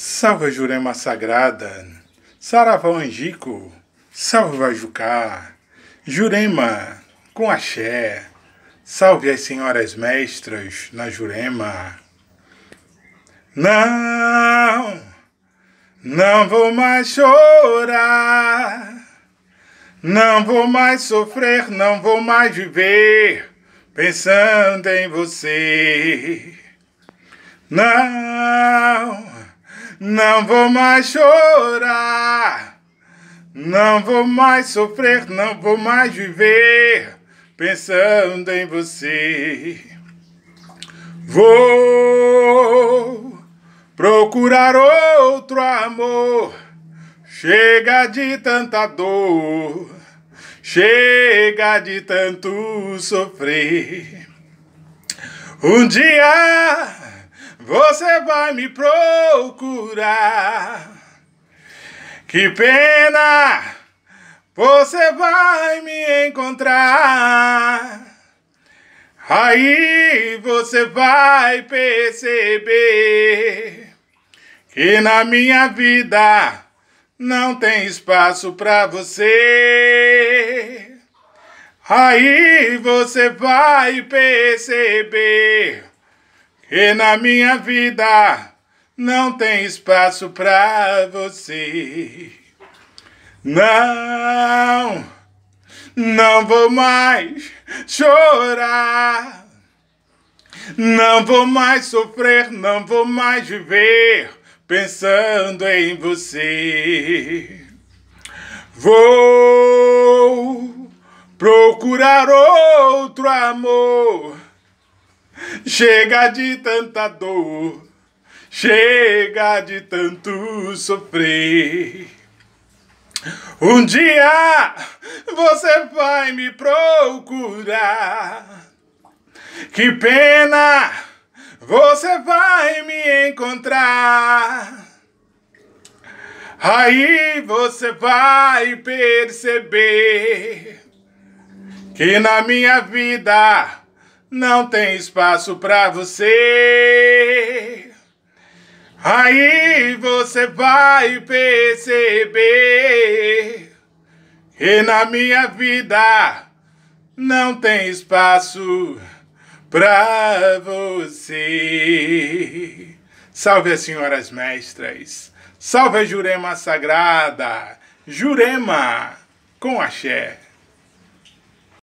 Salve Jurema Sagrada, Saravão Angico, salve Vajucá, Jurema com axé, salve as senhoras mestras na Jurema. Não, não vou mais chorar, não vou mais sofrer, não vou mais viver pensando em você. Não não vou mais chorar, não vou mais sofrer, não vou mais viver pensando em você. Vou procurar outro amor. Chega de tanta dor, chega de tanto sofrer. Um dia você vai me procurar. Que pena, você vai me encontrar. Aí você vai perceber que na minha vida não tem espaço para você. Aí você vai perceber e na minha vida não tem espaço para você. Não, não vou mais chorar. Não vou mais sofrer, não vou mais viver pensando em você. Vou procurar outro amor Chega de tanta dor, chega de tanto sofrer. Um dia você vai me procurar. Que pena, você vai me encontrar. Aí você vai perceber que na minha vida não tem espaço para você. Aí você vai perceber que na minha vida não tem espaço para você. Salve as senhoras mestras, salve a Jurema Sagrada, Jurema com axé.